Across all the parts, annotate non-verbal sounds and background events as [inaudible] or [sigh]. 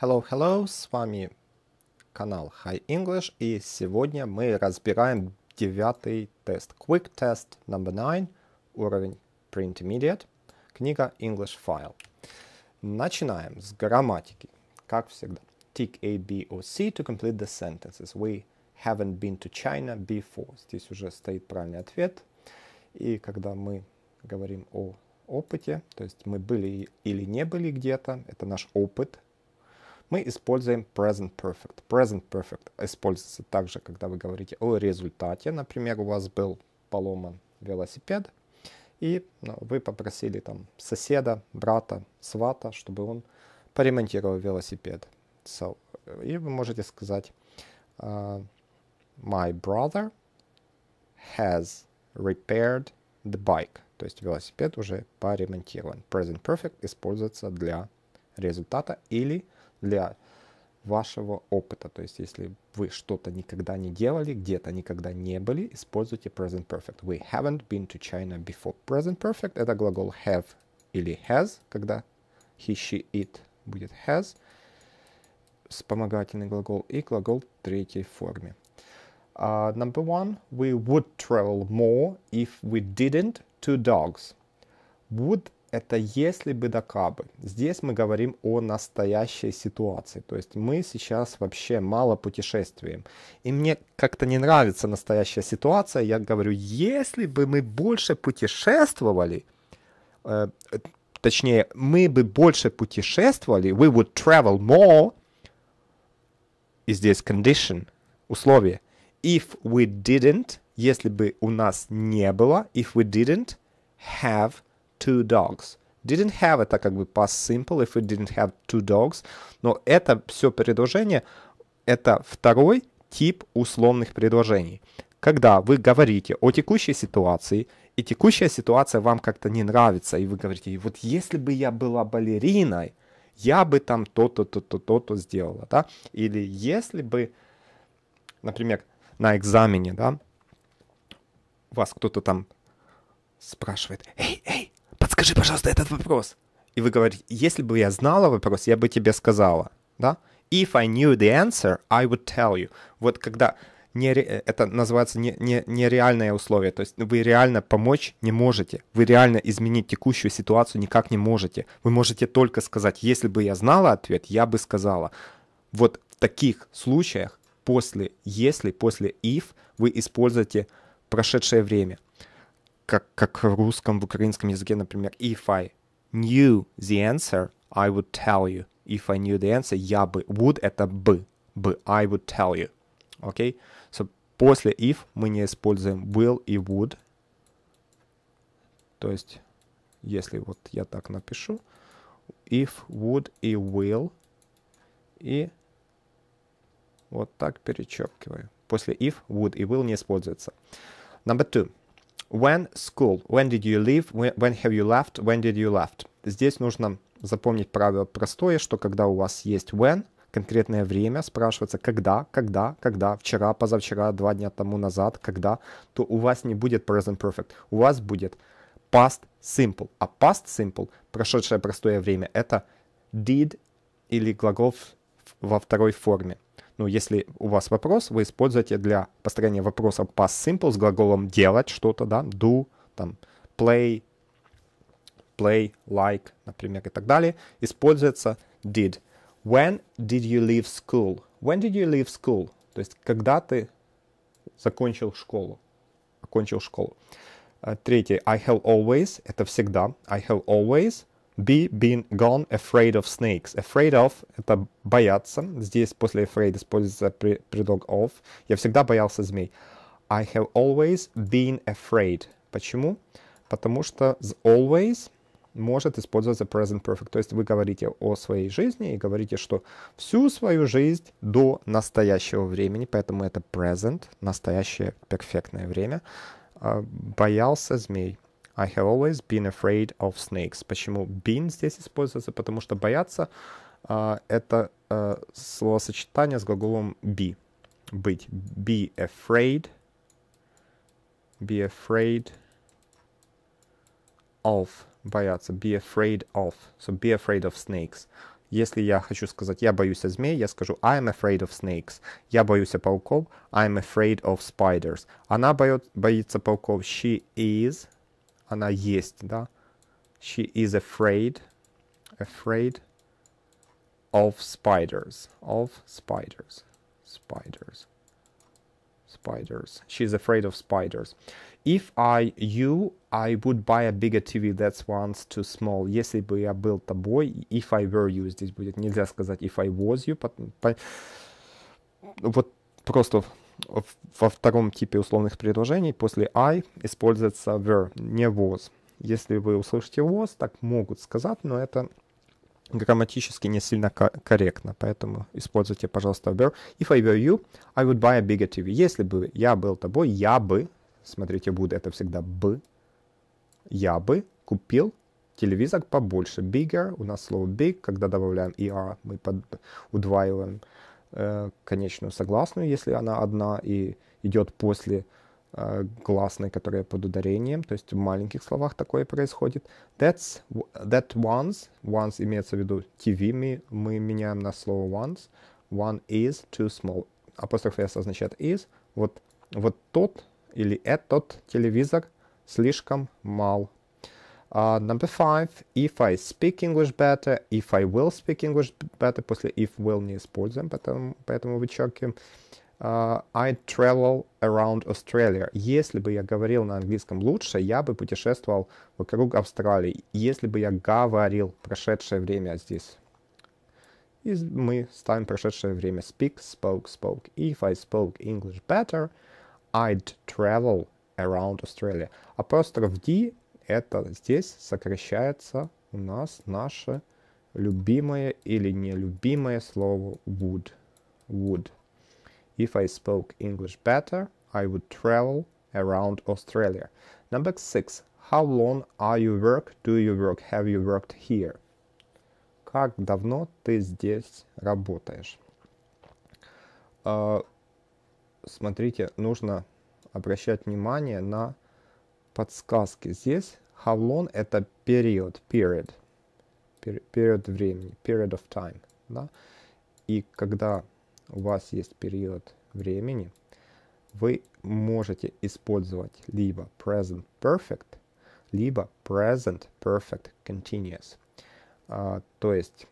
Hello, hello, с вами канал High English, и сегодня мы разбираем девятый тест, Quick Test number nine, уровень Pre-Intermediate, книга English File. Начинаем с грамматики, как всегда. Tick A, B or C to complete the sentences. We haven't been to China before. Здесь уже стоит правильный ответ. И когда мы говорим о опыте, то есть мы были или не были где-то, это наш опыт – мы используем present perfect. Present perfect используется также, когда вы говорите о результате. Например, у вас был поломан велосипед, и ну, вы попросили там соседа, брата, свата, чтобы он поремонтировал велосипед. So, и вы можете сказать uh, My brother has repaired the bike. То есть велосипед уже поремонтирован. Present perfect используется для результата или результата для вашего опыта. То есть, если вы что-то никогда не делали, где-то никогда не были, используйте present perfect. We haven't been to China before. Present perfect — это глагол have или has, когда he, she, it будет has, вспомогательный глагол и глагол третьей форме. Uh, number one, we would travel more if we didn't to dogs. Would это если бы да кабы. Здесь мы говорим о настоящей ситуации. То есть мы сейчас вообще мало путешествуем. И мне как-то не нравится настоящая ситуация. Я говорю, если бы мы больше путешествовали, э, точнее, мы бы больше путешествовали, we would travel more, и здесь condition, условие, if we didn't, если бы у нас не было, if we didn't have two dogs. Didn't have это как бы past simple, if we didn't have two dogs. Но это все предложение, это второй тип условных предложений. Когда вы говорите о текущей ситуации, и текущая ситуация вам как-то не нравится, и вы говорите, вот если бы я была балериной, я бы там то-то, то-то, то-то сделала, да? Или если бы, например, на экзамене, да, вас кто-то там спрашивает, эй, эй, скажи, пожалуйста, этот вопрос. И вы говорите, если бы я знала вопрос, я бы тебе сказала, да? If I knew the answer, I would tell you. Вот когда нере... Э, это называется не, не, нереальное условие, то есть вы реально помочь не можете, вы реально изменить текущую ситуацию никак не можете. Вы можете только сказать, если бы я знала ответ, я бы сказала. Вот в таких случаях после если, после if вы используете прошедшее время как, как в русском, в украинском языке, например, if I knew the answer, I would tell you. If I knew the answer, я бы. Would это бы. Бы. I would tell you. Окей? Okay? So, после if мы не используем will и would. То есть, если вот я так напишу, if, would и will, и вот так перечеркиваю. После if, would и will не используется. Number two. When school. When did you leave? When have you left? When did you left? Здесь нужно запомнить правило простое, что когда у вас есть when, конкретное время, спрашивается когда, когда, когда, вчера, позавчера, два дня тому назад, когда, то у вас не будет present perfect. У вас будет past simple. А past simple, прошедшее простое время, это did или глагол во второй форме. Ну, если у вас вопрос, вы используете для построения вопроса past simple с глаголом делать что-то, да, do, там, play, play, like, например, и так далее, используется did. When did you leave school? When did you leave school? То есть, когда ты закончил школу, окончил школу. Э, третье, I have always, это всегда. I have always Be been gone afraid of snakes. Afraid of — это бояться. Здесь после afraid используется предлог of. Я всегда боялся змей. I have always been afraid. Почему? Потому что always может использоваться present perfect. То есть вы говорите о своей жизни и говорите, что всю свою жизнь до настоящего времени, поэтому это present, настоящее перфектное время, а, боялся змей. I have always been afraid of snakes. Почему been здесь используется? Потому что бояться uh, это uh, словосочетание с глаголом be. Быть. Be afraid. Be afraid of. Бояться. Be afraid of. So be afraid of snakes. Если я хочу сказать «я боюсь змей», я скажу «I'm afraid of snakes». «Я боюсь пауков», «I'm afraid of spiders». Она боит, боится пауков «she is она есть, да. She is afraid, afraid of spiders, of spiders, spiders, spiders. She's afraid of spiders. If I you, I would buy a bigger TV that's once too small. Если бы я был тобой, if I were you, здесь будет нельзя сказать if I was you, but but. вот просто во втором типе условных предложений после I используется were, не was. Если вы услышите was, так могут сказать, но это грамматически не сильно корректно, поэтому используйте, пожалуйста, were. If I were you, I would buy a bigger TV. Если бы я был тобой, я бы, смотрите, будет это всегда бы, я бы купил телевизор побольше. Bigger, у нас слово big, когда добавляем er, мы под, удваиваем Э, конечную согласную, если она одна и идет после э, гласной, которая под ударением, то есть в маленьких словах такое происходит. That's, that once, once имеется в виду TV, мы, мы меняем на слово once, one is too small. Апостроф S означает is, вот, вот тот или этот телевизор слишком мал. Uh, number five, if I speak English better, if I will speak English better, после if will не используем, поэтому, поэтому вычеркиваем. Uh, I travel around Australia. Если бы я говорил на английском лучше, я бы путешествовал вокруг Австралии. Если бы я говорил прошедшее время здесь. И мы ставим прошедшее время. Speak, spoke, spoke. If I spoke English better, I'd travel around Australia. Апостроф D это здесь сокращается у нас наше любимое или нелюбимое слово would. Would. If I spoke English better, I would travel around Australia. Number six. How long are you work? Do you work? Have you worked here? Как давно ты здесь работаешь? Uh, смотрите, нужно обращать внимание на подсказки здесь. How long – это период, period, период времени, period of time. Да? И когда у вас есть период времени, вы можете использовать либо present perfect, либо present perfect continuous. А, то есть,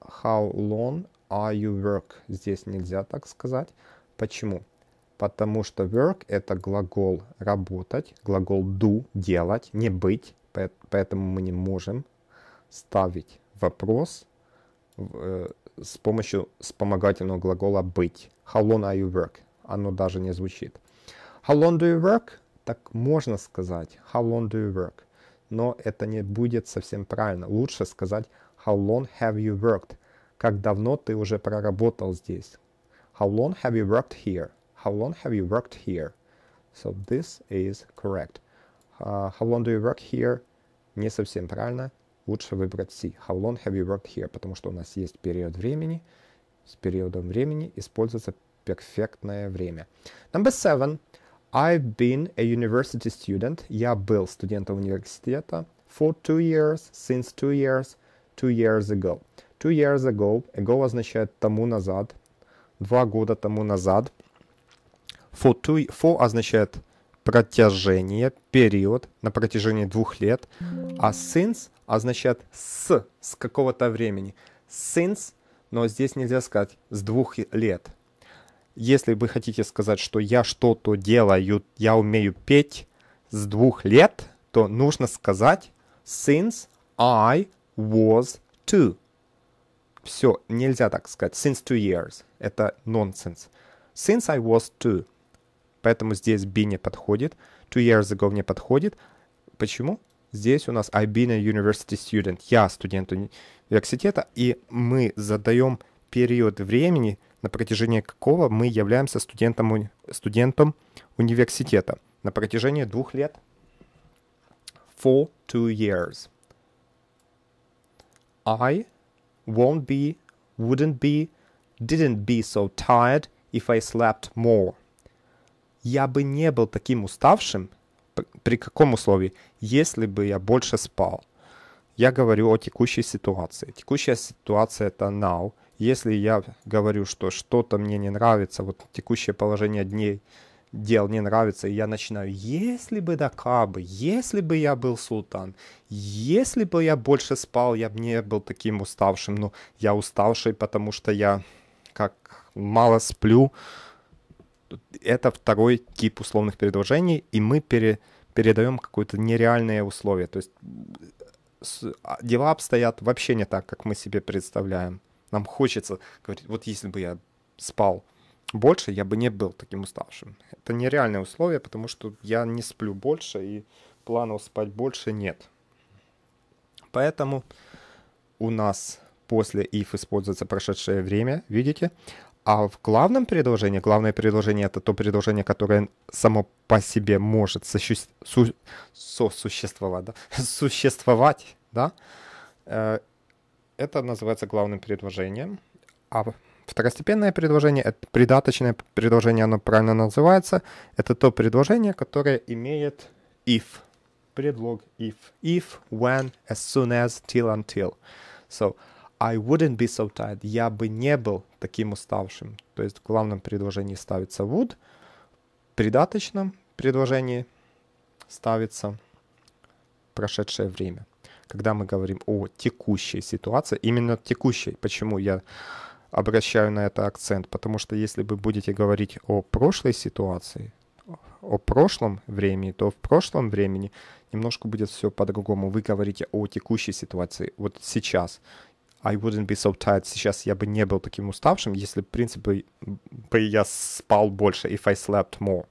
how long are you work? Здесь нельзя так сказать. Почему? потому что work — это глагол «работать», глагол do — «делать», «не быть», поэтому мы не можем ставить вопрос э, с помощью вспомогательного глагола «быть». How long are you work? Оно даже не звучит. How long do you work? Так можно сказать. How long do you work? Но это не будет совсем правильно. Лучше сказать How long have you worked? Как давно ты уже проработал здесь? How long have you worked here? how long have you worked here? So this is correct. Uh, how long do you work here? Не совсем правильно. Лучше выбрать C. How long have you worked here? Потому что у нас есть период времени. С периодом времени используется перфектное время. Number seven. I've been a university student. Я был студентом университета for two years, since two years, two years ago. Two years ago. Ago означает тому назад. Два года тому назад. Фотуй фо означает протяжение, период на протяжении двух лет, а since означает с, с какого-то времени. Since, но здесь нельзя сказать с двух лет. Если вы хотите сказать, что я что-то делаю, я умею петь с двух лет, то нужно сказать since I was two. Все, нельзя так сказать. Since two years. Это nonsense. Since I was two. Поэтому здесь be не подходит. Two years ago не подходит. Почему? Здесь у нас I've been a university student. Я студент университета, и мы задаем период времени, на протяжении какого мы являемся студентом, студентом университета. На протяжении двух лет. For two years. I won't be, wouldn't be, didn't be so tired if I slept more я бы не был таким уставшим, при каком условии? Если бы я больше спал. Я говорю о текущей ситуации. Текущая ситуация это now. Если я говорю, что что-то мне не нравится, вот текущее положение дней, дел не нравится, и я начинаю, если бы да кабы, если бы я был султан, если бы я больше спал, я бы не был таким уставшим, но ну, я уставший, потому что я как мало сплю, это второй тип условных предложений, и мы пере, передаем какое-то нереальное условие. То есть с, а, дела обстоят вообще не так, как мы себе представляем. Нам хочется говорить, вот если бы я спал больше, я бы не был таким уставшим. Это нереальное условие, потому что я не сплю больше, и планов спать больше нет. Поэтому у нас после if используется прошедшее время, видите? А в главном предложении, главное предложение это то предложение, которое само по себе может сосу- сосуществовать, да? [laughs] существовать, да? Э, это называется главным предложением. А второстепенное предложение, это придаточное предложение, оно правильно называется, это то предложение, которое имеет if, предлог if, if, when, as soon as, till, until. So, I wouldn't be so tired. Я бы не был таким уставшим. То есть в главном предложении ставится would, в придаточном предложении ставится прошедшее время. Когда мы говорим о текущей ситуации, именно текущей, почему я обращаю на это акцент, потому что если вы будете говорить о прошлой ситуации, о прошлом времени, то в прошлом времени немножко будет все по-другому. Вы говорите о текущей ситуации, вот сейчас. I wouldn't be so tired. Сейчас я бы не был таким уставшим, если, в принципе, бы я спал больше, if I slept more.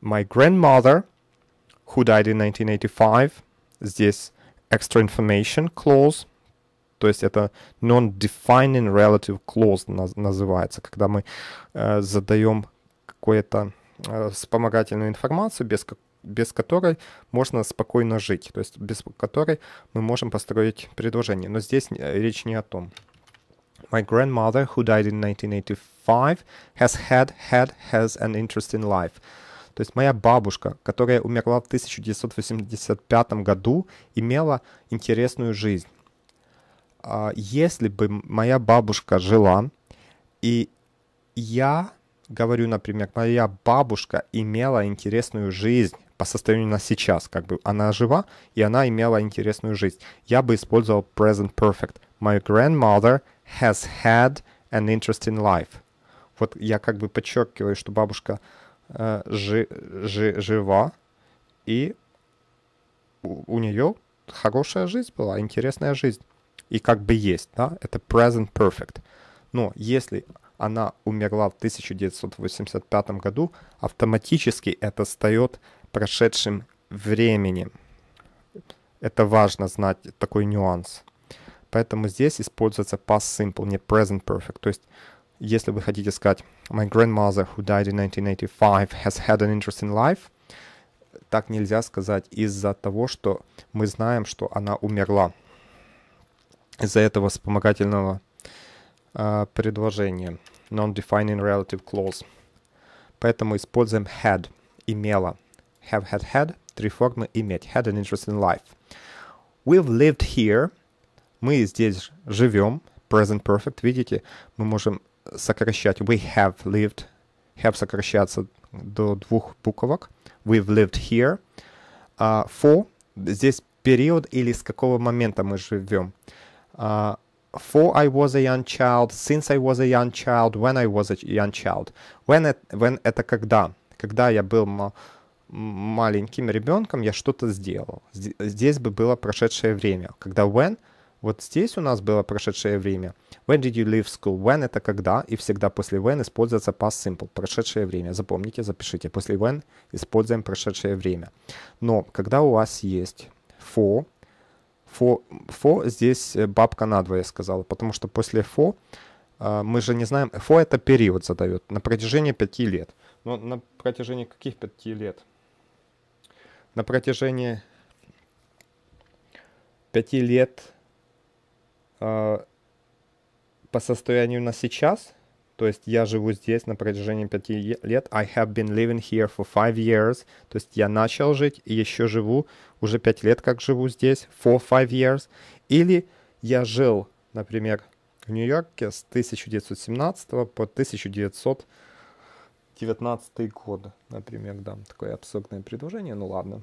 My grandmother, who died in 1985, здесь extra information clause, то есть это non-defining relative clause называется, когда мы э, задаем какое-то э, вспомогательную информацию без какого без которой можно спокойно жить, то есть без которой мы можем построить предложение. Но здесь речь не о том. My grandmother, who died in 1985, has had, had, has an interesting life. То есть моя бабушка, которая умерла в 1985 году, имела интересную жизнь. А, если бы моя бабушка жила, и я говорю, например, моя бабушка имела интересную жизнь, по состоянию на сейчас, как бы она жива, и она имела интересную жизнь. Я бы использовал present perfect. My grandmother has had an interesting life. Вот я как бы подчеркиваю, что бабушка э, жи, жи, жива, и у, у нее хорошая жизнь была, интересная жизнь. И как бы есть, да, это present perfect. Но если она умерла в 1985 году, автоматически это встает прошедшим временем. Это важно знать, такой нюанс. Поэтому здесь используется past simple, не present perfect. То есть, если вы хотите сказать «My grandmother who died in 1985 has had an interesting life», так нельзя сказать из-за того, что мы знаем, что она умерла. Из-за этого вспомогательного э, предложения non-defining relative clause. Поэтому используем had, имела have had had, три формы иметь, had an interesting life. We've lived here, мы здесь живем, present perfect, видите, мы можем сокращать, we have lived, have сокращаться до двух буквок, we've lived here, uh, for, здесь период или с какого момента мы живем. Uh, for I was a young child, since I was a young child, when I was a young child. When, it, when это когда? Когда я был мал маленьким ребенком я что-то сделал. Здесь бы было прошедшее время. Когда when, вот здесь у нас было прошедшее время. When did you leave school? When это когда, и всегда после when используется past simple, прошедшее время. Запомните, запишите. После when используем прошедшее время. Но когда у вас есть for, for, for здесь э, бабка надвое сказала, потому что после for э, мы же не знаем, for это период задает на протяжении пяти лет. Но на протяжении каких пяти лет? на протяжении пяти лет э, по состоянию на сейчас, то есть я живу здесь на протяжении пяти лет, I have been living here for five years, то есть я начал жить и еще живу, уже пять лет как живу здесь, for five years, или я жил, например, в Нью-Йорке с 1917 по 1900 19 года, например, дам такое абсурдное предложение, ну ладно.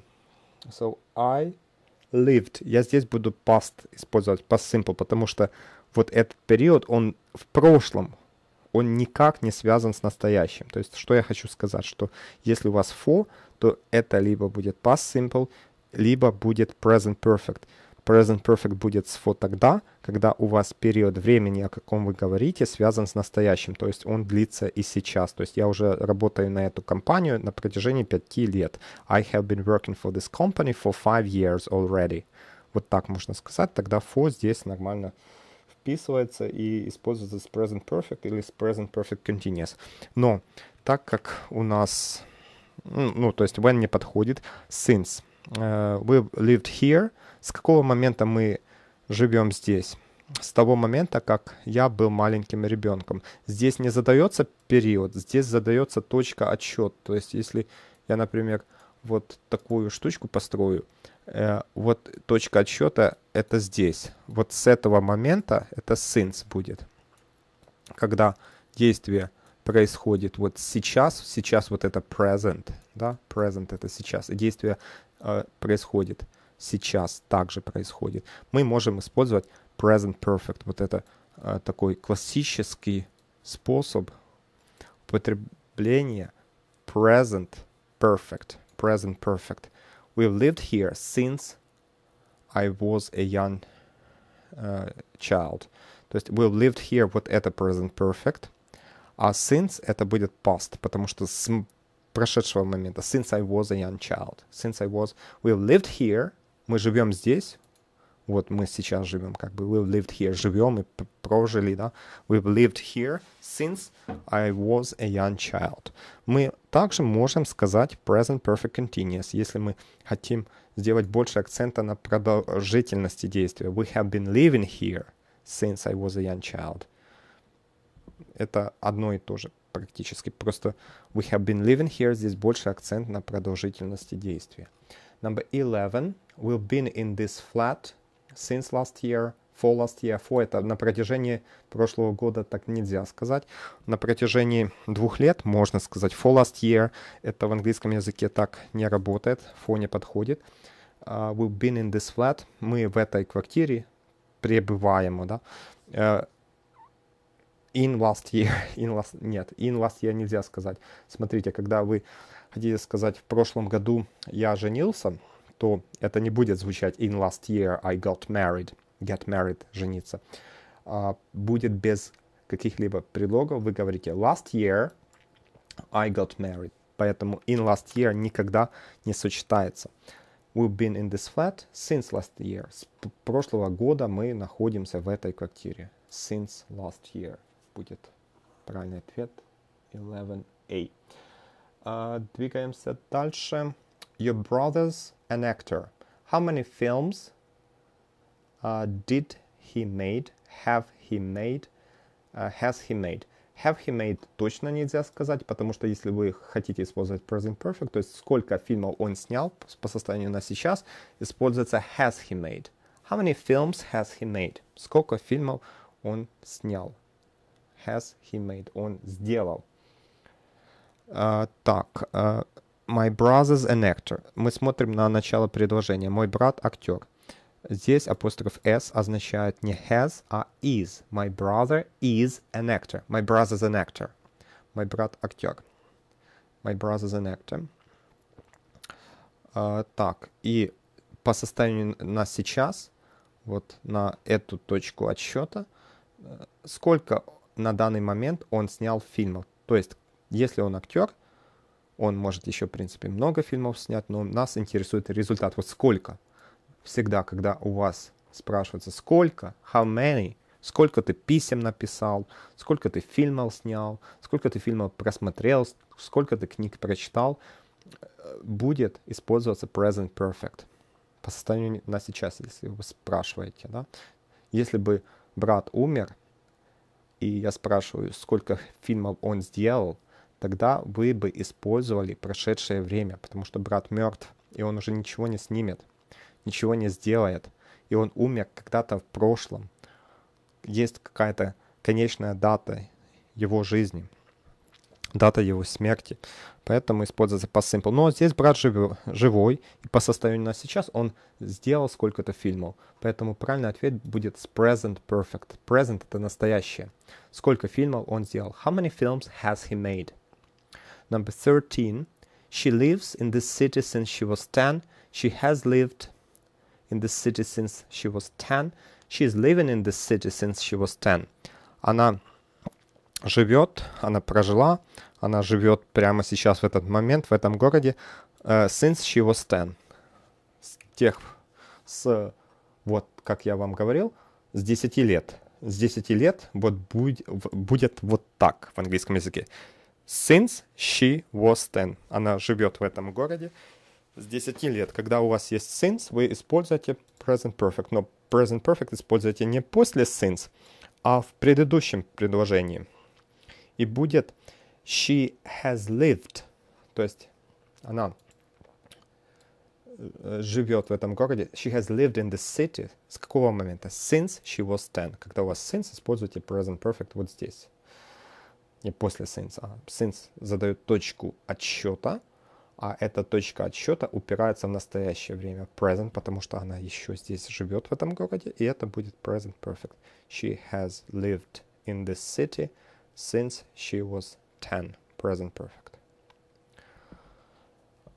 So I lived. Я здесь буду past использовать, past simple, потому что вот этот период, он в прошлом, он никак не связан с настоящим. То есть, что я хочу сказать, что если у вас for, то это либо будет past simple, либо будет present perfect. Present Perfect будет SFO тогда, когда у вас период времени, о каком вы говорите, связан с настоящим, то есть он длится и сейчас. То есть я уже работаю на эту компанию на протяжении 5 лет. I have been working for this company for 5 years already. Вот так можно сказать, тогда for здесь нормально вписывается и используется с present perfect или с present perfect continuous. Но так как у нас, ну, то есть when не подходит, since – Э, We lived here. С какого момента мы живем здесь? С того момента, как я был маленьким ребенком. Здесь не задается период, здесь задается точка отсчет. То есть, если я, например, вот такую штучку построю, э, вот точка отсчета это здесь. Вот с этого момента это since будет. Когда действие происходит вот сейчас, сейчас вот это present, да, present это сейчас, действие Э, происходит сейчас, также происходит. Мы можем использовать present perfect, вот это э, такой классический способ употребления present perfect. Present perfect. We've lived here since I was a young uh, child. То есть we've lived here, вот это present perfect. А since это будет past, потому что с прошедшего момента. Since I was a young child. Since I was... We've lived here. Мы живем здесь. Вот мы сейчас живем, как бы. We've lived here. Живем и прожили, да. We've lived here since I was a young child. Мы также можем сказать present perfect continuous, если мы хотим сделать больше акцента на продолжительности действия. We have been living here since I was a young child. Это одно и то же практически. Просто we have been living here здесь больше акцент на продолжительности действия. Number 11. We've been in this flat since last year. For last year. For это на протяжении прошлого года так нельзя сказать. На протяжении двух лет можно сказать for last year. Это в английском языке так не работает. For не подходит. Uh, we've been in this flat. Мы в этой квартире пребываем, да. Uh, in last year, [laughs] in last, нет, in last year нельзя сказать. Смотрите, когда вы хотите сказать в прошлом году я женился, то это не будет звучать in last year I got married, get married, жениться. А, будет без каких-либо предлогов, вы говорите last year I got married. Поэтому in last year никогда не сочетается. We've been in this flat since last year. С прошлого года мы находимся в этой квартире. Since last year будет правильный ответ 11A. Uh, а, двигаемся дальше. Your brother's an actor. How many films uh, did he made? Have he made? Uh, has he made? Have he made точно нельзя сказать, потому что если вы хотите использовать present perfect, то есть сколько фильмов он снял по состоянию на сейчас, используется has he made. How many films has he made? Сколько фильмов он снял? has he made, он сделал. Uh, так, uh, my brother's an actor. Мы смотрим на начало предложения. Мой брат актер. Здесь апостроф s означает не has, а is. My brother is an actor. My brother's an actor. Мой брат актер. My brother's an actor. Uh, так, и по состоянию на сейчас, вот на эту точку отсчета, э, сколько на данный момент он снял фильмов. То есть, если он актер, он может еще, в принципе, много фильмов снять, но нас интересует результат. Вот сколько? Всегда, когда у вас спрашивается сколько, how many, сколько ты писем написал, сколько ты фильмов снял, сколько ты фильмов просмотрел, сколько ты книг прочитал, э, будет использоваться present perfect по состоянию на сейчас, если вы спрашиваете. Да? Если бы брат умер, и я спрашиваю, сколько фильмов он сделал, тогда вы бы использовали прошедшее время, потому что брат мертв, и он уже ничего не снимет, ничего не сделает, и он умер когда-то в прошлом. Есть какая-то конечная дата его жизни — дата его смерти. Поэтому используется past simple. Но здесь брат жив, живой, и по состоянию на сейчас он сделал сколько-то фильмов. Поэтому правильный ответ будет с present perfect. Present — это настоящее. Сколько фильмов он сделал? How many films has he made? Number 13. She lives in this city since she was 10. She has lived in this city since she was 10. She is living in this city since she was 10. Она живет, она прожила, она живет прямо сейчас в этот момент, в этом городе, э, since she was ten, С тех, с, вот как я вам говорил, с 10 лет. С 10 лет вот будь, будет вот так в английском языке. Since she was ten, Она живет в этом городе с 10 лет. Когда у вас есть since, вы используете present perfect. Но present perfect используете не после since, а в предыдущем предложении и будет she has lived, то есть она э, живет в этом городе. She has lived in the city. С какого момента? Since she was 10. Когда у вас since, используйте present perfect вот здесь. Не после since, а since задает точку отсчета, а эта точка отсчета упирается в настоящее время present, потому что она еще здесь живет в этом городе, и это будет present perfect. She has lived in the city since she was 10, present perfect.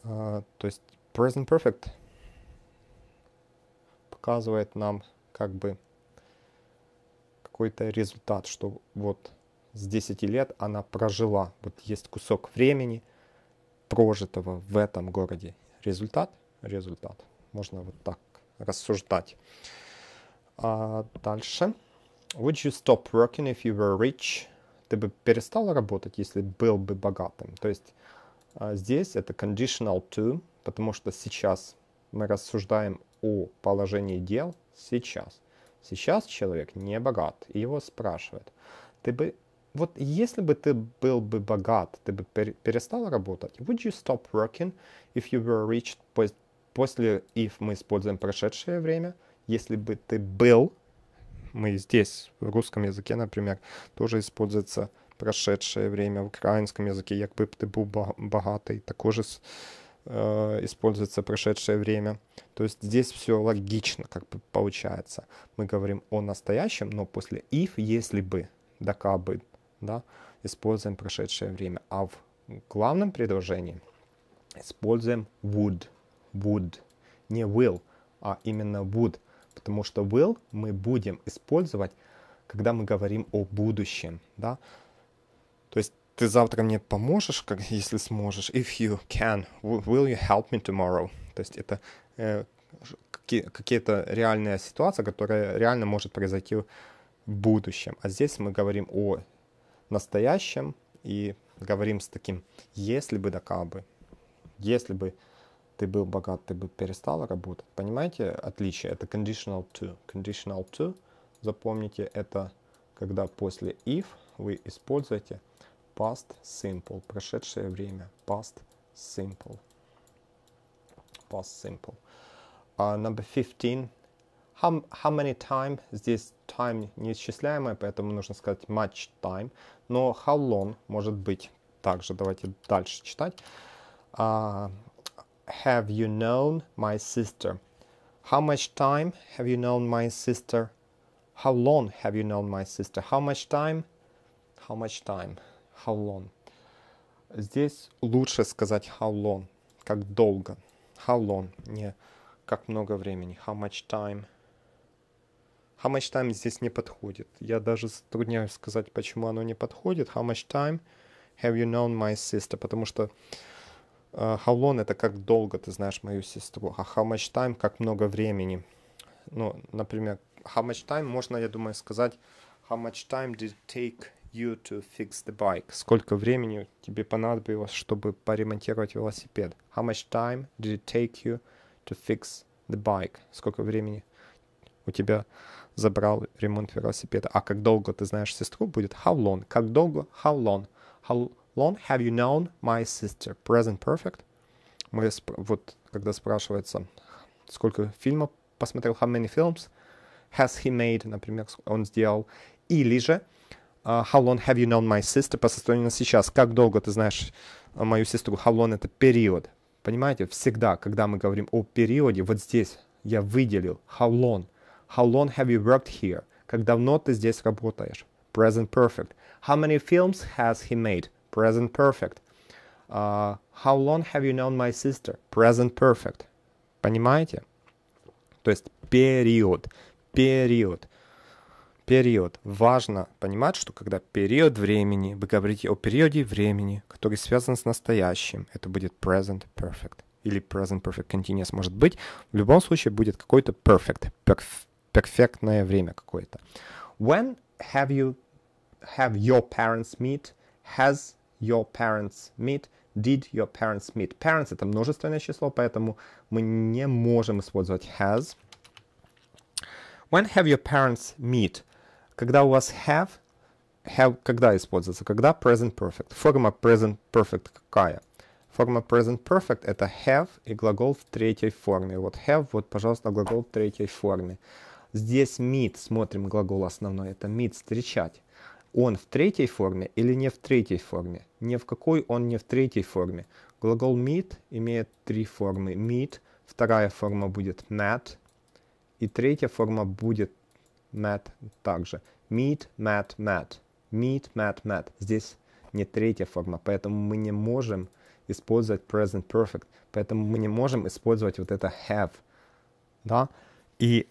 Uh, то есть present perfect показывает нам как бы какой-то результат, что вот с 10 лет она прожила. Вот есть кусок времени прожитого в этом городе. Результат? Результат. Можно вот так рассуждать. А дальше. Would you stop working if you were rich? ты бы перестал работать, если был бы богатым. То есть э, здесь это conditional to, потому что сейчас мы рассуждаем о положении дел сейчас. Сейчас человек не богат, и его спрашивают, ты бы, вот если бы ты был бы богат, ты бы перестал работать, would you stop working if you were rich? После if мы используем прошедшее время, если бы ты был мы здесь, в русском языке, например, тоже используется прошедшее время, в украинском языке, як би ти був богатый, також э, используется прошедшее время. То есть здесь все логично, как бы получается. Мы говорим о настоящем, но после if, если бы, да кабы, да, используем прошедшее время. А в главном предложении используем would, would, не will, а именно would потому что will мы будем использовать, когда мы говорим о будущем, да. То есть ты завтра мне поможешь, как, [laughs] если сможешь. If you can, will you help me tomorrow? То есть это э, какие-то реальные ситуации, которые реально может произойти в будущем. А здесь мы говорим о настоящем и говорим с таким «если бы, да как бы». Если бы ты был богат, ты бы перестал работать. Понимаете отличие? Это conditional to. Conditional to, запомните, это когда после if вы используете past simple, прошедшее время, past simple. Past simple. Uh, number 15. How, how many time? Здесь time неисчисляемое, поэтому нужно сказать much time. Но how long может быть также. Давайте дальше читать. Uh, have you known my sister? How much time have you known my sister? How long have you known my sister? How much time? How much time? How long? Здесь лучше сказать how long, как долго. How long, не как много времени. How much time? How much time здесь не подходит. Я даже затрудняюсь сказать, почему оно не подходит. How much time have you known my sister? Потому что Uh, how long — это как долго ты знаешь мою сестру, а how much time — как много времени. Ну, например, how much time можно, я думаю, сказать how much time did it take you to fix the bike? Сколько времени тебе понадобилось, чтобы поремонтировать велосипед? How much time did it take you to fix the bike? Сколько времени у тебя забрал ремонт велосипеда? А как долго ты знаешь сестру будет? How long? Как долго? How long? How Long have you known my sister? Present perfect. Мы вот когда спрашивается, сколько фильмов посмотрел, how many films has he made, например, он сделал, или же uh, how long have you known my sister по состоянию сейчас, как долго ты знаешь а, мою сестру, how long это период. Понимаете, всегда, когда мы говорим о периоде, вот здесь я выделил how long, how long have you worked here, как давно ты здесь работаешь, present perfect, how many films has he made, Present perfect. Uh, how long have you known my sister? Present perfect. Понимаете? То есть период. Период. Период. Важно понимать, что когда период времени, вы говорите о периоде времени, который связан с настоящим, это будет present perfect. Или present perfect continuous может быть. В любом случае будет какой-то perfect. Перф, перфектное время какое-то. When have you have your parents meet has your parents meet, did your parents meet. Parents это множественное число, поэтому мы не можем использовать has. When have your parents meet? Когда у вас have, have когда используется? Когда present perfect. Форма present perfect какая? Форма present perfect — это have и глагол в третьей форме. Вот have, вот, пожалуйста, глагол в третьей форме. Здесь meet, смотрим глагол основной, это meet, встречать он в третьей форме или не в третьей форме. Ни в какой он не в третьей форме. Глагол meet имеет три формы. Meet, вторая форма будет met, и третья форма будет met также. Meet, met, met. Meet, met, met. Здесь не третья форма, поэтому мы не можем использовать present perfect, поэтому мы не можем использовать вот это have, да? И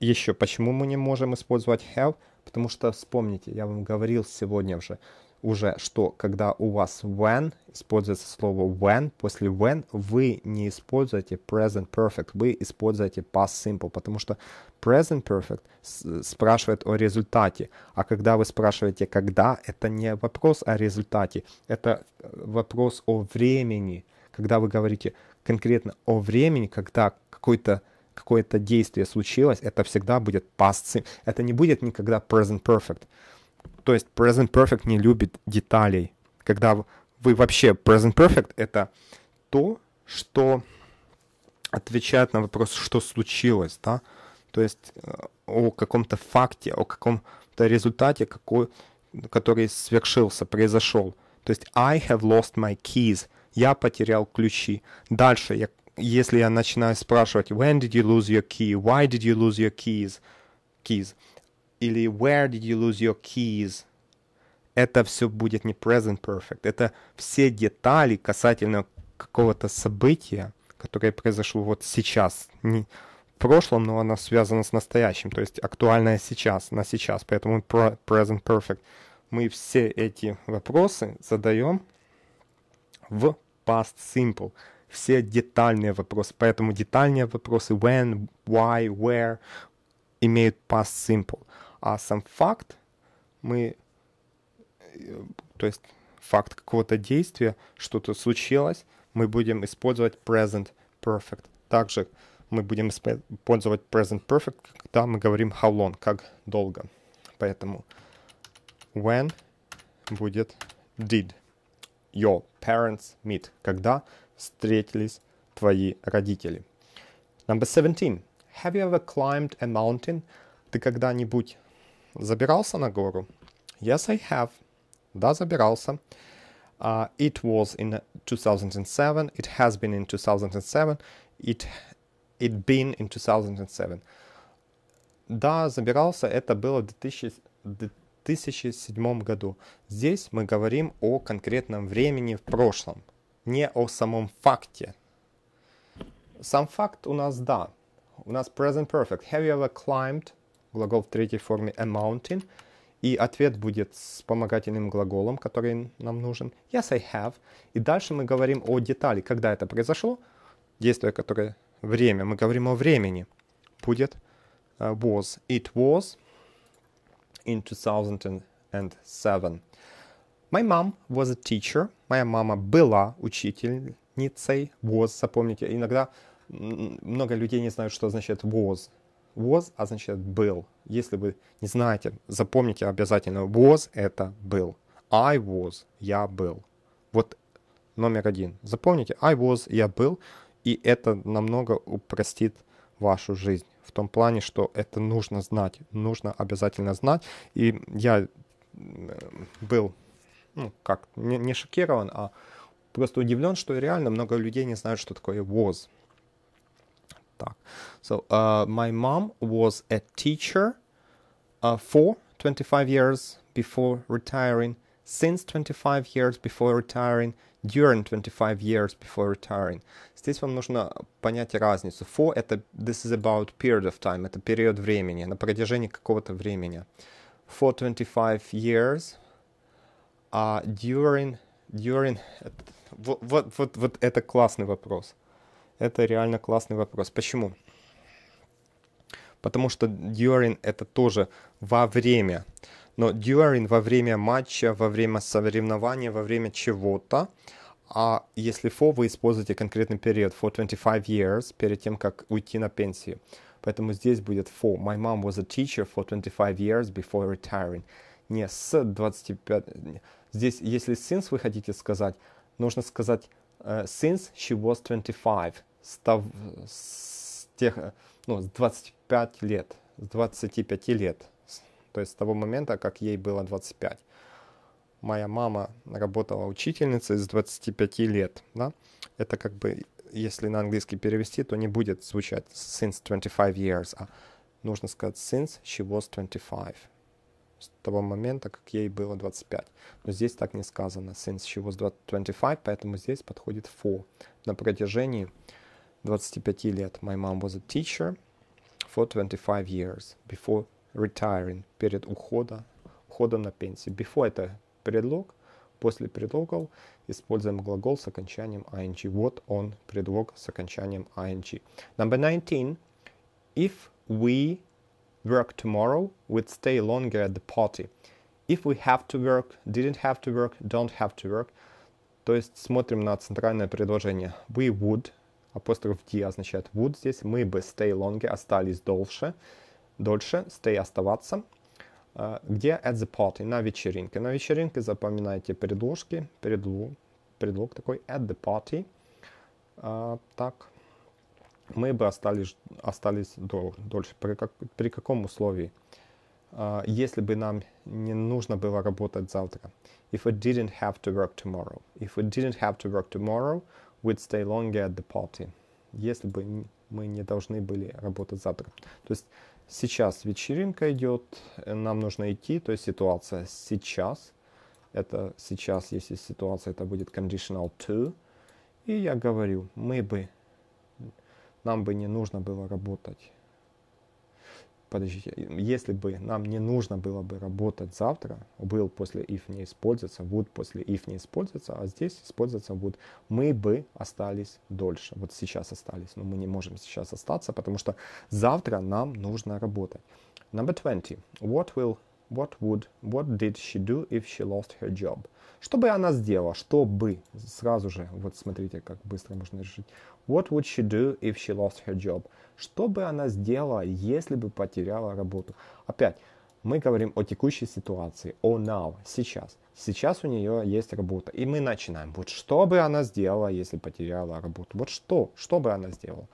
еще, почему мы не можем использовать have? Потому что вспомните, я вам говорил сегодня уже, уже, что когда у вас when, используется слово when, после when вы не используете present perfect, вы используете past simple, потому что present perfect спрашивает о результате, а когда вы спрашиваете когда, это не вопрос о результате, это э, вопрос о времени, когда вы говорите конкретно о времени, когда какой-то какое-то действие случилось, это всегда будет past simple. Это не будет никогда present perfect. То есть present perfect не любит деталей. Когда вы вообще present perfect — это то, что отвечает на вопрос, что случилось, да? То есть э, о каком-то факте, о каком-то результате, какой, который свершился, произошел. То есть I have lost my keys. Я потерял ключи. Дальше я если я начинаю спрашивать when did you lose your key, why did you lose your keys, keys, или where did you lose your keys, это все будет не present perfect. Это все детали касательно какого-то события, которое произошло вот сейчас, не в прошлом, но оно связано с настоящим, то есть актуальное сейчас, на сейчас, поэтому present perfect. Мы все эти вопросы задаем в past simple все детальные вопросы. Поэтому детальные вопросы when, why, where имеют past simple. А сам факт мы, э, то есть факт какого-то действия, что-то случилось, мы будем использовать present perfect. Также мы будем использовать present perfect, когда мы говорим how long, как долго. Поэтому when будет did your parents meet, когда встретились твои родители. Number 17. Have you ever climbed a mountain? Ты когда-нибудь забирался на гору? Yes, I have. Да, забирался. Uh, it was in 2007. It has been in 2007. It, it been in 2007. Да, забирался. Это было в 2000, 2007 году. Здесь мы говорим о конкретном времени в прошлом не о самом факте. Сам факт у нас да. У нас present perfect. Have you ever climbed? Глагол в третьей форме a mountain. И ответ будет с помогательным глаголом, который нам нужен. Yes, I have. И дальше мы говорим о детали, когда это произошло. Действие, которое время. Мы говорим о времени. Будет uh, was. It was in 2007. My mom was a teacher. Моя мама была учительницей. Was, запомните, иногда много людей не знают, что значит was. Was означает был. Если вы не знаете, запомните обязательно. Was — это был. I was — я был. Вот номер один. Запомните, I was — я был. И это намного упростит вашу жизнь. В том плане, что это нужно знать. Нужно обязательно знать. И я был ну, как, не, не шокирован, а просто удивлен, что реально много людей не знают, что такое was. Так. So, uh, my mom was a teacher uh, for 25 years before retiring, since 25 years before retiring, during 25 years before retiring. Здесь вам нужно понять разницу. For — это this is about period of time, это период времени, на протяжении какого-то времени. For 25 years а during, during, вот, вот, вот, это классный вопрос. Это реально классный вопрос. Почему? Потому что during это тоже во время. Но during во время матча, во время соревнования, во время чего-то. А если for вы используете конкретный период, for 25 years, перед тем, как уйти на пенсию. Поэтому здесь будет for. My mom was a teacher for 25 years before retiring. Не с 25... Здесь, если since вы хотите сказать, нужно сказать э, since she was 25, став, с тех, э, ну, с 25 лет, с 25 лет, то есть с того момента, как ей было 25. Моя мама работала учительницей с 25 лет, да? Это как бы, если на английский перевести, то не будет звучать since 25 years, а нужно сказать since she was 25 с того момента, как ей было 25. Но здесь так не сказано, since she was 25, поэтому здесь подходит for. На протяжении 25 лет my mom was a teacher for 25 years before retiring, перед ухода, ухода на пенсию. Before это предлог, после предлогов используем глагол с окончанием ing. Вот он, предлог с окончанием ing. Number 19. If we work tomorrow, we'd stay longer at the party. If we have to work, didn't have to work, don't have to work. То есть смотрим на центральное предложение. We would, апостроф D означает would здесь, мы бы stay longer, остались дольше, дольше, stay оставаться. А, где at the party? На вечеринке. На вечеринке запоминайте предложки, предлог, предлог такой at the party. А, так, мы бы остались, остались дол дольше. При, как, при каком условии? Uh, если бы нам не нужно было работать завтра. If we didn't have to work tomorrow. If we didn't have to work tomorrow, we'd stay longer at the party. Если бы мы не должны были работать завтра. То есть сейчас вечеринка идет, э, нам нужно идти, то есть ситуация сейчас. Это сейчас, если ситуация, это будет conditional to. И я говорю, мы бы нам бы не нужно было работать. Подождите, если бы нам не нужно было бы работать завтра, был после if не используется, would после if не используется, а здесь используется would, мы бы остались дольше. Вот сейчас остались, но мы не можем сейчас остаться, потому что завтра нам нужно работать. Number 20. What will What would, what did she do if she lost her job? Что бы она сделала? Что бы? Сразу же, вот смотрите, как быстро можно решить. What would she do if she lost her job? Что бы она сделала, если бы потеряла работу? Опять, мы говорим о текущей ситуации, о now, сейчас. Сейчас у нее есть работа. И мы начинаем. Вот что бы она сделала, если потеряла работу? Вот что? Что бы она сделала?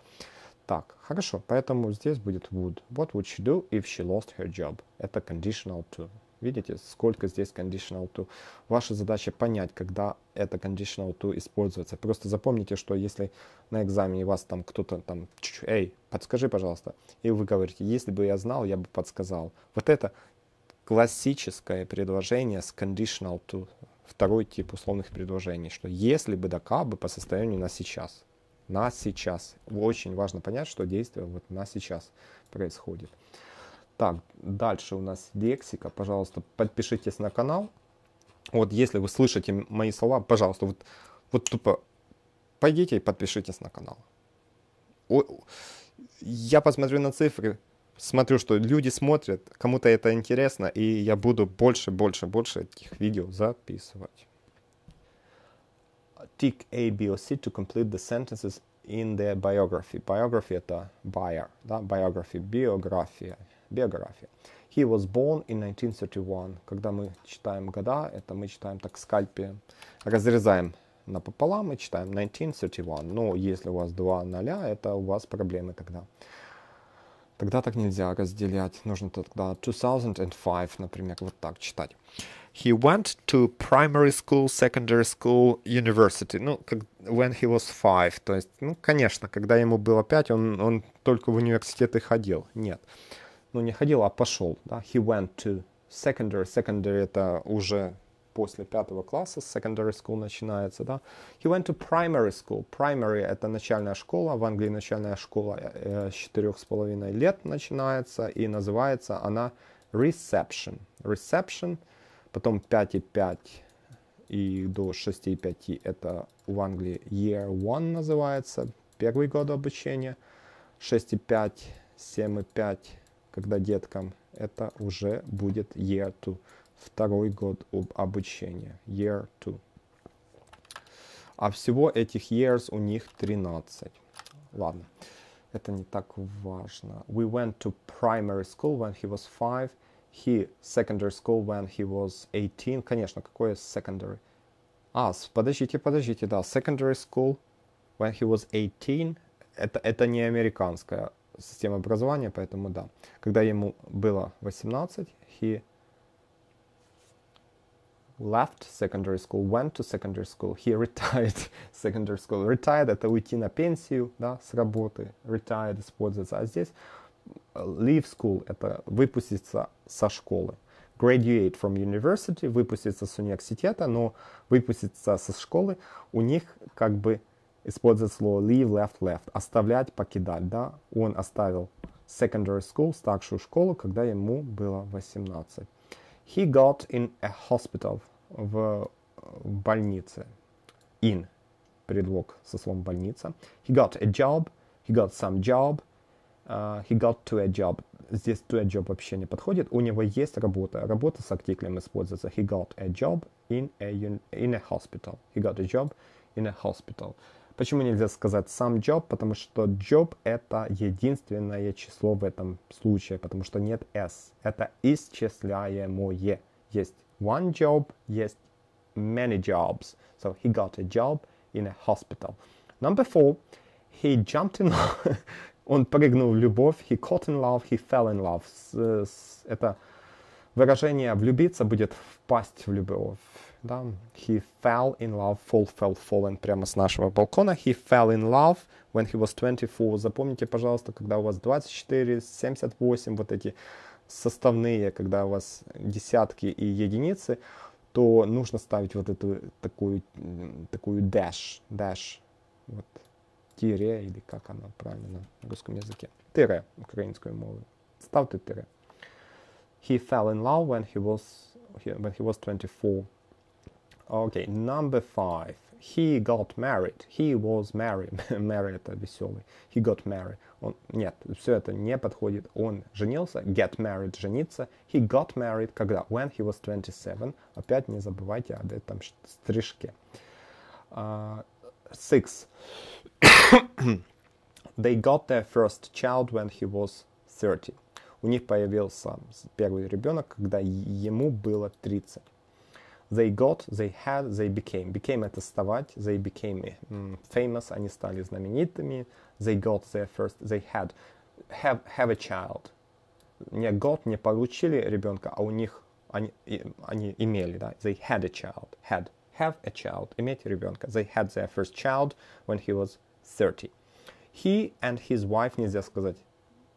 Так, хорошо, поэтому здесь будет would. What would she do if she lost her job? Это conditional to. Видите, сколько здесь conditional to. Ваша задача понять, когда это conditional to используется. Просто запомните, что если на экзамене вас там кто-то там, эй, подскажи, пожалуйста, и вы говорите, если бы я знал, я бы подсказал. Вот это классическое предложение с conditional to, второй тип условных предложений, что если бы да как бы по состоянию на сейчас – нас сейчас. Очень важно понять, что действие вот нас сейчас происходит. Так, дальше у нас лексика. Пожалуйста, подпишитесь на канал. Вот если вы слышите мои слова, пожалуйста, вот, вот тупо пойдите и подпишитесь на канал. О, я посмотрю на цифры, смотрю, что люди смотрят, кому-то это интересно, и я буду больше, больше, больше этих видео записывать tick A, B or C to complete the sentences in their biography. Biography – это buyer, да, biography, биография, биография. He was born in 1931. Когда мы читаем года, это мы читаем так скальпе, разрезаем напополам и читаем 1931. Но если у вас два ноля, это у вас проблемы тогда. Тогда так нельзя разделять. Нужно тогда 2005, например, вот так читать. He went to primary school, secondary school, university. Ну, как, when he was five. То есть, ну, конечно, когда ему было пять, он, он только в университет и ходил. Нет. Ну, не ходил, а пошел. Да? He went to secondary. Secondary это уже после пятого класса, secondary school начинается, да. He went to primary school. Primary — это начальная школа, в Англии начальная школа э, с четырех с половиной лет начинается, и называется она reception. Reception — Потом 5,5 и до 6,5 это в Англии Year One называется, первый год обучения. 6,5, 7,5, когда деткам, это уже будет Year Two, второй год обучения, Year Two. А всего этих years у них 13. Ладно, это не так важно. We went to primary school when he was five. he secondary school when he was 18. Конечно, какое secondary? А, подождите, подождите, да, secondary school when he was 18. Это, это не американская система образования, поэтому да. Когда ему было 18, he left secondary school, went to secondary school, he [laughs] retired secondary school. Retired – это уйти на пенсию, да, с работы. Retired используется. А здесь leave school – это выпуститься со школы. Graduate from university – выпуститься с университета, но выпуститься со школы у них как бы использует слово leave, left, left – оставлять, покидать, да. Он оставил secondary school, старшую школу, когда ему было 18. He got in a hospital в больнице. In – предлог со словом больница. He got a job, he got some job – Uh, he got to a job. Здесь to a job вообще не подходит. У него есть работа. Работа с артиклем используется. He got a job in a, in a hospital. He got a job in a hospital. Почему нельзя сказать сам job? Потому что job это единственное число в этом случае, потому что нет s. Это исчисляемое. Есть one job, есть many jobs. So he got a job in a hospital. Number four, he jumped in [laughs] Он прыгнул в любовь, he caught in love, he fell in love. С, с, это выражение «влюбиться» будет «впасть в любовь». Да? He fell in love, fall, fell, fallen, прямо с нашего балкона. He fell in love when he was 24. Запомните, пожалуйста, когда у вас 24, 78, вот эти составные, когда у вас десятки и единицы, то нужно ставить вот эту такую, такую dash, dash, вот тире, или как она правильно на русском языке. Тире украинской мовы. ставьте тире. He fell in love when he was, when he was 24. Okay, number five. He got married. He was married. [laughs] Marry это веселый. He got married. Он, нет, все это не подходит. Он женился. Get married, жениться. He got married, когда? When he was 27. Опять не забывайте об этом штришке. Uh, а, six. They got their first child when he was 30. У них появился первый ребенок, когда ему было 30. They got, they had, they became. Became это ставать, they became famous, они стали знаменитыми. They got their first, they had. Have, have a child. Не got, не получили ребенка, а у них они, они имели, да. They had a child. Had have a child, иметь ребенка. They had their first child when he was 30. He and his wife, нельзя сказать,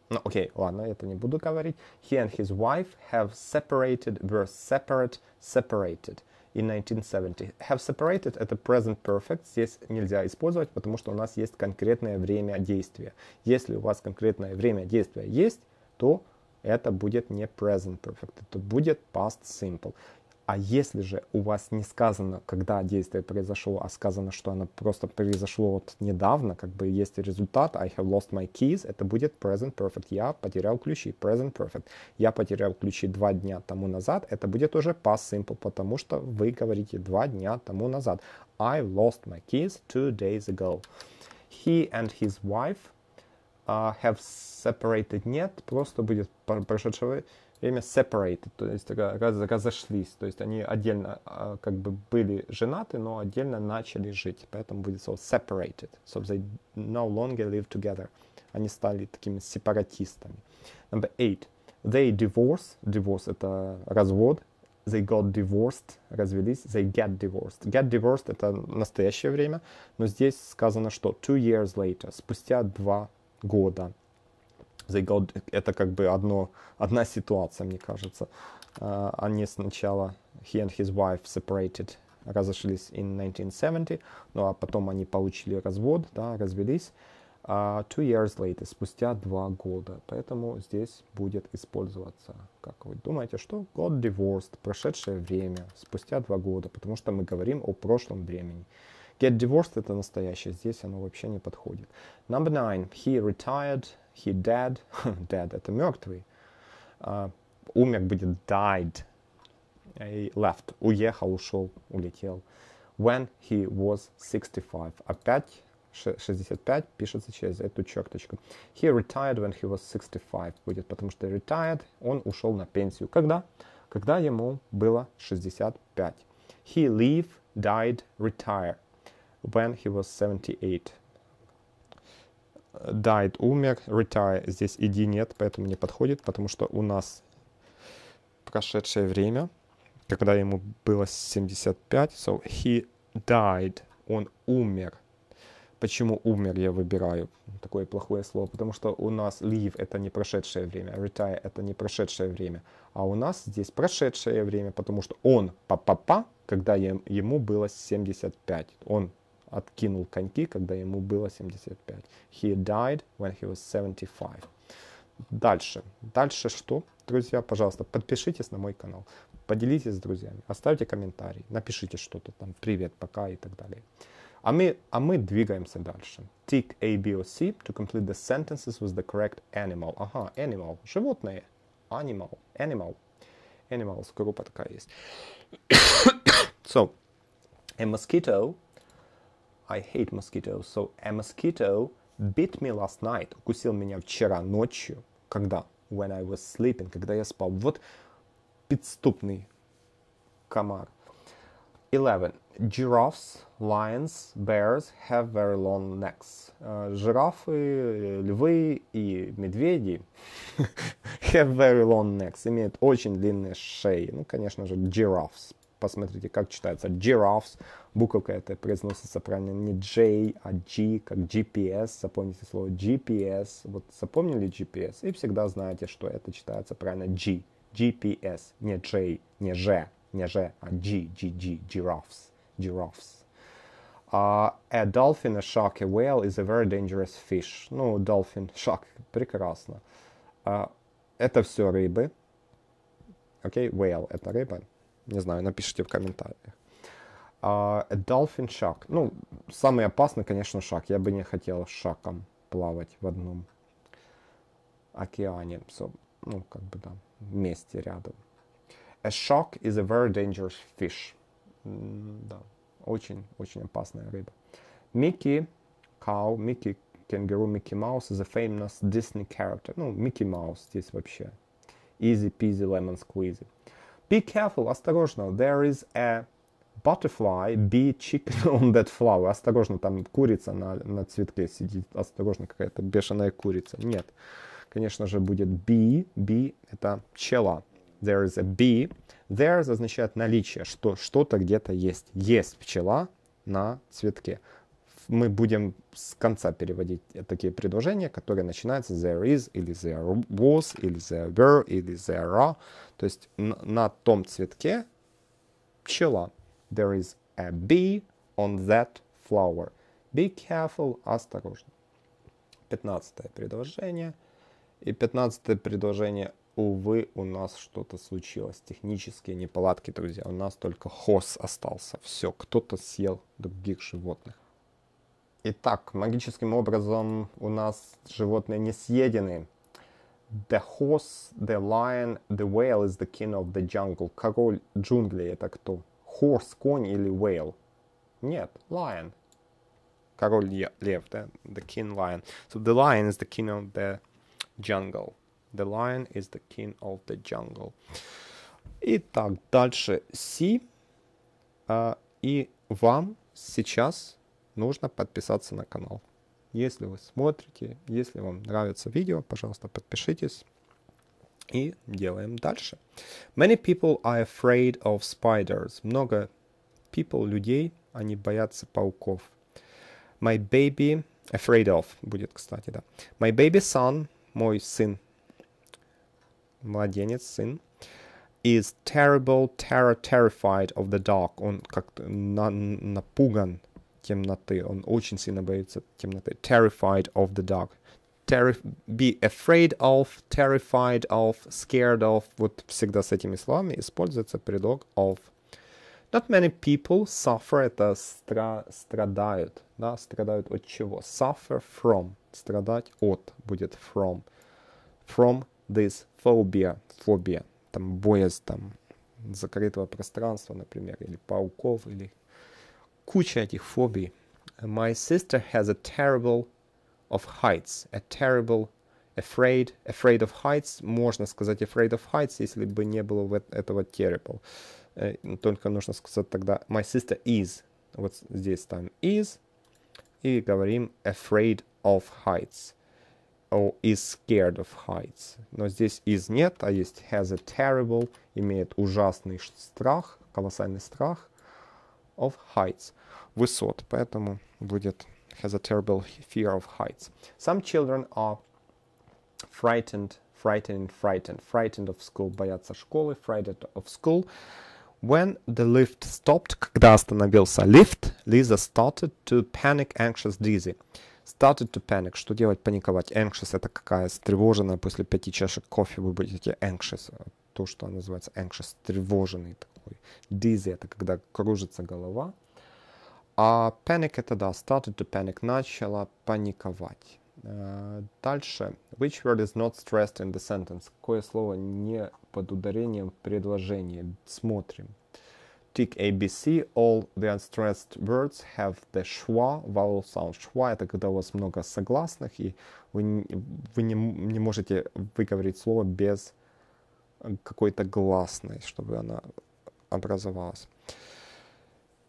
ну, окей, ладно, это не буду говорить. He and his wife have separated, were separate, separated in 1970. Have separated – это present perfect, здесь нельзя использовать, потому что у нас есть конкретное время действия. Если у вас конкретное время действия есть, то это будет не present perfect, это будет past simple. А если же у вас не сказано, когда действие произошло, а сказано, что оно просто произошло вот недавно, как бы есть результат, I have lost my keys, это будет present perfect. Я потерял ключи, present perfect. Я потерял ключи два дня тому назад, это будет уже past simple, потому что вы говорите два дня тому назад. I lost my keys two days ago. He and his wife uh, have separated. Нет, просто будет прошедшего время separated, то есть разошлись, то есть они отдельно а, как бы были женаты, но отдельно начали жить, поэтому будет слово separated, so they no longer live together, они стали такими сепаратистами. Number eight, they divorce, divorce это развод, they got divorced, развелись, they get divorced. Get divorced это настоящее время, но здесь сказано, что two years later, спустя два года. They got это как бы одно, одна ситуация, мне кажется. Uh, они сначала, he and his wife separated, разошлись in 1970, ну а потом они получили развод, да, развелись. Uh, two years later, спустя два года. Поэтому здесь будет использоваться, как вы думаете, что? God divorced, прошедшее время, спустя два года, потому что мы говорим о прошлом времени. Get divorced — это настоящее, здесь оно вообще не подходит. Number nine. He retired He dead. [laughs] dead — это мертвый. Uh, а, умер будет died. И left. Уехал, ушел, улетел. When he was 65. Опять 65 пишется через эту черточку. He retired when he was 65 будет, потому что retired, он ушел на пенсию. Когда? Когда ему было 65. He leave, died, retire when he was 78 died, умер, retire, здесь иди нет, поэтому не подходит, потому что у нас прошедшее время, когда ему было 75, so he died, он умер. Почему умер я выбираю такое плохое слово? Потому что у нас leave — это не прошедшее время, retire — это не прошедшее время, а у нас здесь прошедшее время, потому что он папа, -па, когда ему было 75, он откинул коньки, когда ему было 75. He died when he was 75. Дальше. Дальше что? Друзья, пожалуйста, подпишитесь на мой канал. Поделитесь с друзьями. Оставьте комментарий. Напишите что-то там. Привет, пока и так далее. А мы, а мы двигаемся дальше. Tick A, B, O C to complete the sentences with the correct animal. Ага, animal. Животное. Animal. Animal. Animals. Группа такая есть. [coughs] so, a mosquito I hate mosquitoes. So a mosquito bit me last night. Укусил меня вчера ночью. Когда? When I was sleeping. Когда я спал. Вот подступный комар. Eleven. Giraffes, lions, bears have very long necks. Uh, жирафы, львы и медведи have very long necks. Имеют очень длинные шеи. Ну, конечно же, giraffes, посмотрите, как читается. Giraffes. Буковка это произносится правильно не J, а G, как GPS. Запомните слово GPS. Вот запомнили GPS и всегда знаете, что это читается правильно G. GPS, не J, не Ж, не Ж, а G, G, G, giraffes, giraffes. Uh, a dolphin, a shark, a whale is a very dangerous fish. Ну, dolphin, shark, прекрасно. Uh, это все рыбы. Окей, okay, whale это рыба. Не знаю, напишите в комментариях. А, dolphin шаг. Ну, самый опасный, конечно, шаг. Я бы не хотел шаком плавать в одном океане. So, ну, как бы, да, вместе, рядом. A shark is a very dangerous fish. да, очень-очень опасная рыба. Микки, cow, Микки, кенгуру, Микки Маус is a famous Disney character. Ну, Микки Маус здесь вообще. Easy peasy lemon squeezy. Be careful, осторожно, there is a butterfly, be chicken [laughs] on that flower. Осторожно, там курица на, на цветке сидит. Осторожно, какая-то бешеная курица. Нет. Конечно же, будет be. Be — это пчела. There is a bee. There означает наличие, что что-то где-то есть. Есть пчела на цветке мы будем с конца переводить такие предложения, которые начинаются there is, или there was, или there were, или there are. То есть на, том цветке пчела. There is a bee on that flower. Be careful, осторожно. Пятнадцатое предложение. И пятнадцатое предложение, увы, у нас что-то случилось. Технические неполадки, друзья. У нас только хоз остался. Все, кто-то съел других животных. Итак, магическим образом у нас животные не съедены. The horse, the lion, the whale is the king of the jungle. Король джунглей это кто? Horse, конь или whale? Нет, lion. Король лев, да? The king lion. So the lion is the king of the jungle. The lion is the king of the jungle. Итак, дальше C. Uh, и вам сейчас нужно подписаться на канал. Если вы смотрите, если вам нравится видео, пожалуйста, подпишитесь. И делаем дальше. Many people are afraid of spiders. Много people, людей, они боятся пауков. My baby, afraid of будет, кстати, да. My baby son, мой сын, младенец, сын, is terrible, terror, terrified of the dark. Он как напуган темноты. Он очень сильно боится темноты. Terrified of the dark. Terri be afraid of, terrified of, scared of. Вот всегда с этими словами используется предлог of. Not many people suffer, это стра страдают, да, страдают от чего? Suffer from, страдать от будет from. From this phobia, фобия, там боязнь там закрытого пространства, например, или пауков, или куча этих фобий. My sister has a terrible of heights, a terrible afraid, afraid of heights, можно сказать afraid of heights, если бы не было этого terrible. Только нужно сказать тогда my sister is, вот здесь там is, и говорим afraid of heights, or is scared of heights. Но здесь is нет, а есть has a terrible, имеет ужасный страх, колоссальный страх – of heights, высот, поэтому будет has a terrible fear of heights. Some children are frightened, frightened, frightened, frightened of school, боятся школы, frightened of school. When the lift stopped, когда остановился лифт, Lisa started to panic, anxious, dizzy. Started to panic. Что делать? Паниковать. Anxious – это какая? Стревоженная. После пяти чашек кофе вы будете anxious. То, что называется anxious, тревоженный такой. Dizzy — это когда кружится голова. А panic — это, да, started to panic, начала паниковать. Э, дальше. Which word is not stressed in the sentence? Какое слово не под ударением в предложении? Смотрим. Tick ABC. All the unstressed words have the schwa vowel sound. Schwa — это когда у вас много согласных, и вы, вы не, не можете выговорить слово без какой-то гласной, чтобы она образовалась.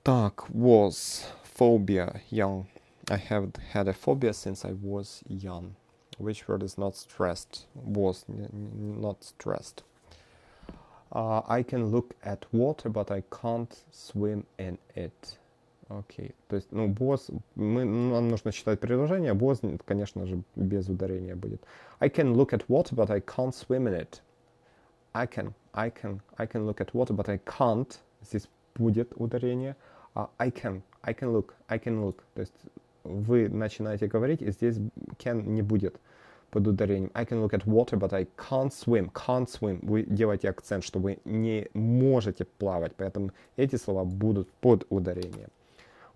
Так, was phobia young. I have had a phobia since I was young. Which word is not stressed? Was not stressed. Uh, I can look at water, but I can't swim in it. Окей. Okay. То есть, ну, was, мы, нам нужно считать предложение. Was, конечно же, без ударения будет. I can look at water, but I can't swim in it. I can I can, I can look at water, but I can't. This будет ударение. Uh, I can, I can look, I can look. То есть вы начинаете говорить, и здесь can не будет под ударением. I can look at water, but I can't swim. Can't swim. Вы делаете акцент, что вы не можете плавать, поэтому эти слова будут под ударением.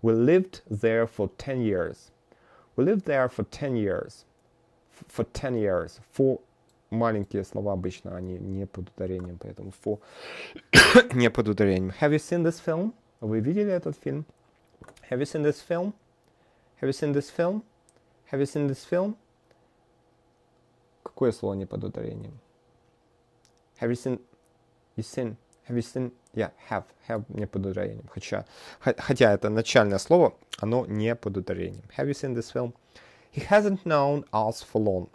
We lived there for 10 years. We lived there for 10 years. For 10 years. For маленькие слова обычно, они а не под ударением, поэтому фо [coughs] не под ударением. Have you seen this film? Вы видели этот фильм? Have you seen this film? Have you seen this film? Have you seen this film? Какое слово не под ударением? Have you seen? You seen? Have you seen? Yeah, have. Have не под ударением. Хотя, хотя это начальное слово, оно не под ударением. Have you seen this film? He hasn't known us for long.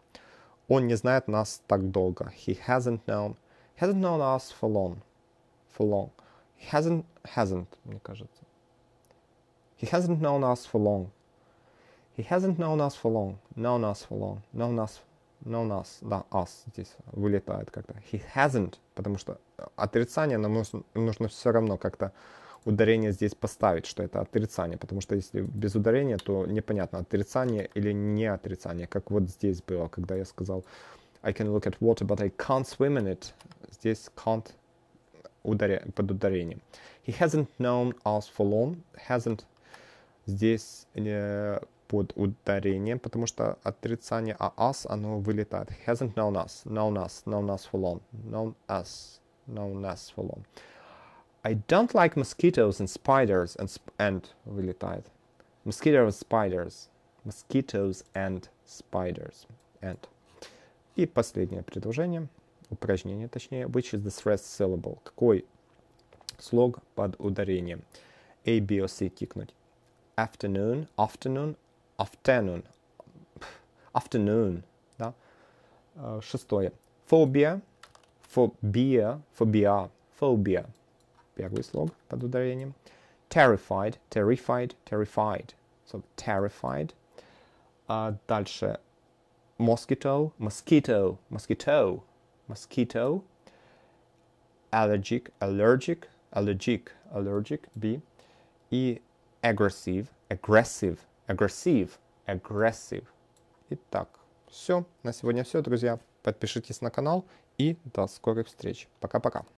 Он не знает нас так долго. He hasn't known. Hasn't known us for long. For long. hasn't, hasn't, мне кажется. He hasn't known us for long. He hasn't known us for long. Known us for long. Known us. Known us. Да, us здесь вылетает как-то. He hasn't, потому что отрицание нам нужно, нужно все равно как-то ударение здесь поставить, что это отрицание, потому что если без ударения, то непонятно, отрицание или не отрицание, как вот здесь было, когда я сказал I can look at water, but I can't swim in it. Здесь can't ударя... под ударением. He hasn't known us for long. Hasn't здесь э, под ударением, потому что отрицание а us, оно вылетает. Hasn't known us, known us, known us for long, known us, known us for long. I don't like mosquitoes and spiders and, sp and really tight. Mosquitoes and spiders. Mosquitoes and spiders. And. И последнее предложение, упражнение точнее, which is the stress syllable. Какой слог под ударением? A, B, O, C тикнуть. Afternoon, afternoon, afternoon, afternoon, да? Э, шестое. Phobia, phobia, phobia, phobia. первый слог под ударением. Terrified, terrified, terrified. So terrified. А дальше mosquito, mosquito, mosquito, mosquito. Allergic, allergic, allergic, allergic, B. И aggressive, aggressive, aggressive, aggressive. Итак, все. На сегодня все, друзья. Подпишитесь на канал и до скорых встреч. Пока-пока.